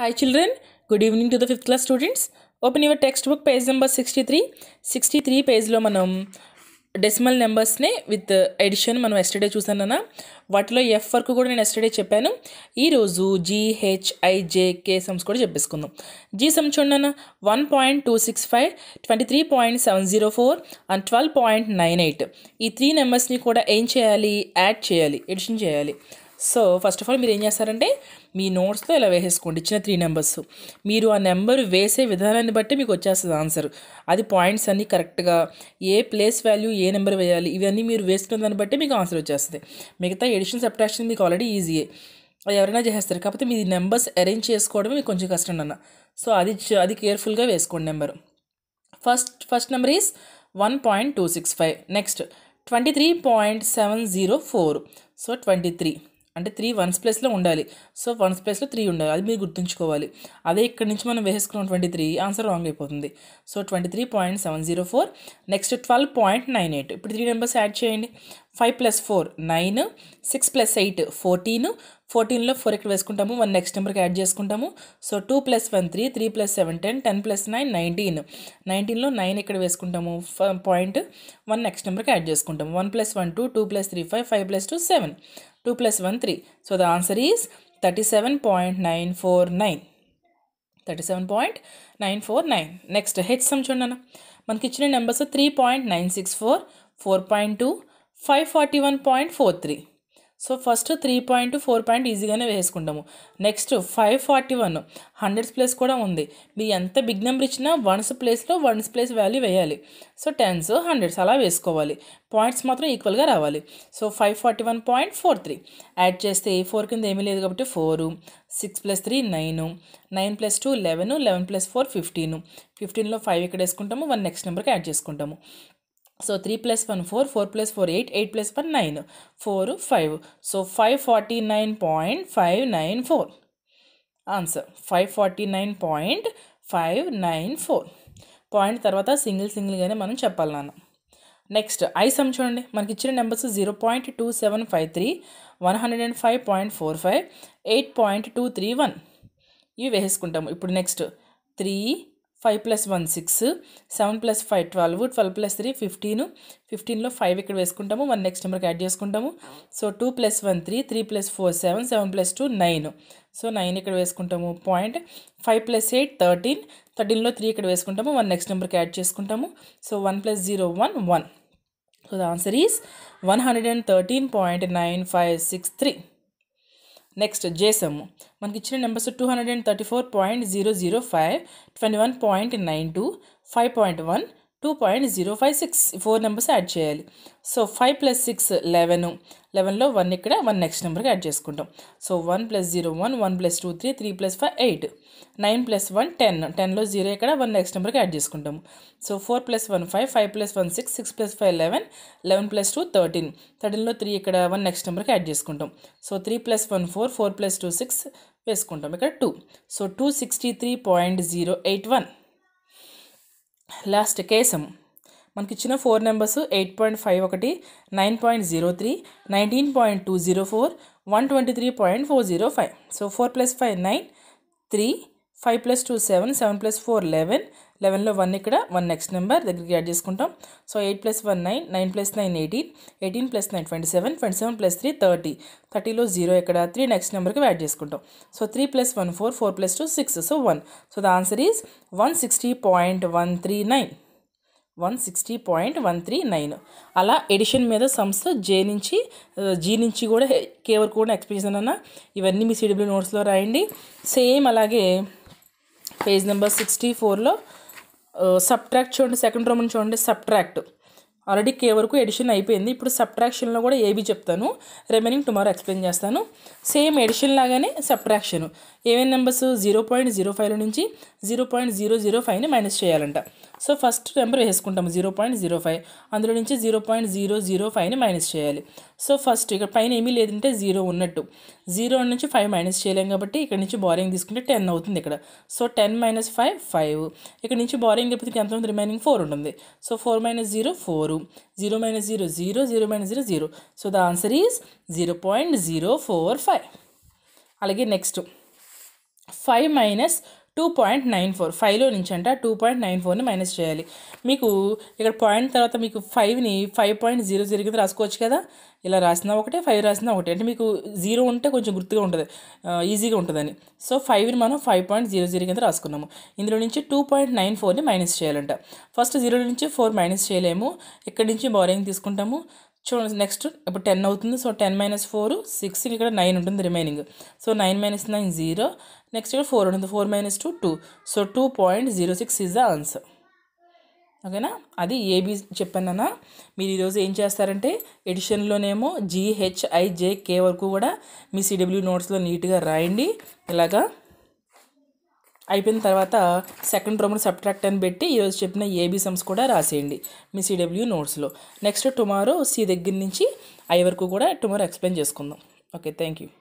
Hi children good evening to the fifth class students open your textbook page number sixty three sixty three పేజ్లో మనం decimal నెంబర్స్ని with addition మనం yesterday చూసాను అన్న వాటిలో F వరకు కూడా నేను ఎస్టర్డే చెప్పాను ఈరోజు జీహెచ్ఐజేకే సమ్స్ కూడా చెప్పేసుకుందాం జీ సమ్ అన్న one point two six five twenty three point seven zero four and twelve point nine eight ఈ త్రీ నెంబర్స్ని కూడా ఏం చేయాలి యాడ్ చేయాలి ఎడిషన్ చేయాలి సో ఫస్ట్ ఆఫ్ ఆల్ మీరు ఏం చేస్తారంటే మీ నోట్స్తో ఇలా వేసేసుకోండి ఇచ్చిన త్రీ నెంబర్స్ మీరు ఆ నెంబర్ వేసే విధానాన్ని బట్టి మీకు వచ్చేస్తుంది ఆన్సర్ అది పాయింట్స్ అన్నీ కరెక్ట్గా ఏ ప్లేస్ వాల్యూ ఏ నెంబర్ వేయాలి ఇవన్నీ మీరు వేసుకున్న దాన్ని బట్టి మీకు ఆన్సర్ వచ్చేస్తుంది మిగతా ఎడిషన్ సబ్ట్రాక్షన్ మీకు ఆల్రెడీ ఈజీయే అది ఎవరైనా చేస్తారు కాకపోతే మీ నెంబర్స్ అరేంజ్ చేసుకోవడం మీకు కొంచెం కష్టం అన్న సో అది అది కేర్ఫుల్గా వేసుకోండి number first first number is one point two six five next twenty three point seven zero four so twenty three అంటే త్రీ వన్స్ ప్లస్లో ఉండాలి సో వన్స్ ప్లేస్లో త్రీ ఉండాలి అది మీరు గుర్తుంచుకోవాలి అదే ఇక్కడ నుంచి మనం వేసుకున్నాం ట్వంటీ త్రీ ఆన్సర్ రాంగ్ అయిపోతుంది so twenty three point seven zero four next twelve point nine eight ఇప్పుడు త్రీ నెంబర్స్ యాడ్ చేయండి five plus four nine six plus eight fourteen ఫోర్టీన్లో ఫోర్ ఇక్కడ వేసుకుంటాము వన్ నెక్స్ట్ నెంబర్కి యాడ్ చేసుకుంటాము so two plus one three three plus seven ten ten plus nine nineteen నైన్టీన్లో nine ఇక్కడ వేసుకుంటాము పాయింట్ వన్ నెక్స్ట్ నెంబర్కి యాడ్ చేసుకుంటాము one plus one two two plus three five five plus two seven 2 plus 1, 3. So the answer is 37.949. 37.949. Next H M చూడండి మనకి ఇచ్చిన numbers three point nine six four four point two five forty one point four three so first three point four point ఈజీగానే వేసుకుంటాము next five forty one hundreds place కూడా ఉంది మీరు ఎంత big number ఇచ్చినా వన్స్ ప్లేస్లో వన్స్ ప్లేస్ వాల్యూ వేయాలి so tens hundreds అలా వేసుకోవాలి పాయింట్స్ మాత్రం ఈక్వల్గా రావాలి so five forty one point four three add చేస్తే ఏ ఫోర్ కింద ఏమీ లేదు కాబట్టి four six plus three nine nine plus two eleven eleven plus four fifteen ఫిఫ్టీన్లో ఫైవ్ ఇక్కడ వేసుకుంటాము వన్ నెక్స్ట్ నెంబర్కి యాడ్ చేసుకుంటాము so three plus one four four plus four eight eight plus one nine four five so five forty nine point five nine four answer five forty nine point five nine four point తర్వాత single సింగిల్గానే మనం చెప్పాలి నాన్న next I sum చూడండి మనకి ఇచ్చిన numbers zero point two seven five three one hundred and five point four five eight point two three one ఇవి వేసుకుంటాము ఇప్పుడు next three five plus one six seven plus five twelve twelve plus three fifteen ఫిఫ్టీన్లో five ఇక్కడ వేసుకుంటాము one next నెంబర్కి add చేసుకుంటాము so two plus one three three plus four seven seven plus two nine so nine ఇక్కడ వేసుకుంటాము point five plus eight thirteen థర్టీన్లో three ఇక్కడ వేసుకుంటాము వన్ నెక్స్ట్ నెంబర్కి యాడ్ చేసుకుంటాము so one plus zero one one so the answer is one hundred and thirteen point nine five six three next J sum మనకి ఇచ్చిన numbers two hundred and thirty four point zero zero five twenty one point nine two five point one two point zero five six four numbers add చేయాలి so five plus six eleven లెవెన్లో one ఇక్కడ one next నెంబర్కి add చేసుకుంటాం so one plus zero one one plus two three three plus five eight nine plus one ten టెన్లో zero ఇక్కడ one next నెంబర్కి add చేసుకుంటాము so four plus one five five plus one six six plus five eleven eleven plus two thirteen థర్టీన్లో three ఇక్కడ one next నెంబర్కి add చేసుకుంటాం so three plus one four four plus two six వేసుకుంటాం ఇక్కడ two so two sixty three point zero eight one last K sum మనకి ఇచ్చిన four numbers eight point five ఒకటి nine point zero three nineteen point two zero four one twenty three point four zero five so four plus five nine three five plus two seven seven plus four eleven లెవెన్లో one ఇక్కడ one next number దగ్గరికి add చేసుకుంటాం so eight plus one nine nine plus nine eighteen eighteen plus nine twenty seven twenty seven plus three thirty థర్టీలో zero ఇక్కడ three next నెంబర్కి add చేసుకుంటాం so three plus one four four plus two six so one so the answer is one sixty point one three nine one sixty point one three nine అలా addition మీద సంస్థ జే నుంచి G నుంచి కూడా కే వరకు కూడా ఎక్స్ప్లెనేషన్ అన్న ఇవన్నీ మీ సిడబ్ల్యూ నోట్స్లో రాయండి సేమ్ అలాగే పేజ్ నెంబర్ సిక్స్టీ ఫోర్లో సబ్ట్రాక్ట్ చూడండి సెకండ్ రోమన్ చూడండి సబ్ట్రాక్ట్ ఆల్రెడీ కే వరకు ఎడిషన్ అయిపోయింది ఇప్పుడు సబ్ట్రాక్షన్లో కూడా ఏబీ చెప్తాను రిమైనింగ్ టుమారో ఎక్స్ప్లెయిన్ చేస్తాను సేమ్ ఎడిషన్ లాగానే సబ్ట్రాక్షన్ ఏవైనా numbers zero point zero five నుంచి జీరో పాయింట్ జీరో జీరో ఫైవ్ని మైనస్ చేయాలంట సో ఫస్ట్ నెంబర్ వేసుకుంటాము జీరో పాయింట్ జీరో ఫైవ్ అందులో నుంచి జీరో పాయింట్ జీరో జీరో ఫైవ్ని మైనస్ చేయాలి సో ఫస్ట్ ఇక్కడ పైన ఏమీ లేదంటే జీరో ఉన్నట్టు జీరో నుంచి ఫైవ్ మైనస్ చేయలేం కాబట్టి ఇక్కడ నుంచి బోరింగ్ తీసుకుంటే టెన్ అవుతుంది ఇక్కడ so ten minus five five ఇక్కడ నుంచి బోరింగ్ లేకపోతే ఎంత ఉంది రిమైనింగ్ ఫోర్ ఉంటుంది so four minus zero four zero minus zero zero zero minus zero zero so the answer is zero point zero four five అలాగే next five minus two point nine four ఫైవ్లో నుంచి అంట two point nine ఫోర్ని minus చేయాలి మీకు ఇక్కడ point తర్వాత మీకు ఫైవ్ని ఫైవ్ పాయింట్ జీరో జీరో కింద రాసుకోవచ్చు కదా ఇలా రాసినా ఒకటే ఫైవ్ రాసినా ఒకటే అంటే మీకు జీరో ఉంటే కొంచెం గుర్తుగా ఉంటుంది ఈజీగా ఉంటుందని సో ఫైవ్ని మనం ఫైవ్ పాయింట్ జీరో జీరో కింద రాసుకున్నాము ఇందులో నుంచి టూ పాయింట్ నైన్ ఫోర్ని మైనస్ చేయాలంట ఫస్ట్ జీరో నుంచి ఫోర్ మైనస్ చేయలేము ఇక్కడి నుంచి బోరింగ్ తీసుకుంటాము చూడండి నెక్స్ట్ ఇప్పుడు టెన్ అవుతుంది so ten minus four six ఇక్కడ నైన్ ఉంటుంది remaining so nine minus nine zero next ఇక్కడ ఫోర్ ఉంటుంది four minus two two so two point zero six is the answer ఓకేనా అది ఏబీ చెప్పాను మీరు ఈరోజు ఏం చేస్తారంటే ఎడిషన్లోనేమో జిహెచ్ఐజేకే వరకు కూడా మీ సిడబ్ల్యూ నోట్స్లో నీట్గా రాయండి ఇలాగా అయిపోయిన తర్వాత సెకండ్ రోమర్ సబ్ట్రాక్ట్ అని పెట్టి ఈరోజు చెప్పిన ఏబీ సమ్స్ కూడా రాసేయండి మీ సిడబ్ల్యూ నోట్స్లో నెక్స్ట్ టుమారో సి దగ్గర నుంచి ఐ వరకు కూడా టుమారో ఎక్స్ప్లెయిన్ చేసుకుందాం ఓకే థ్యాంక్ యూ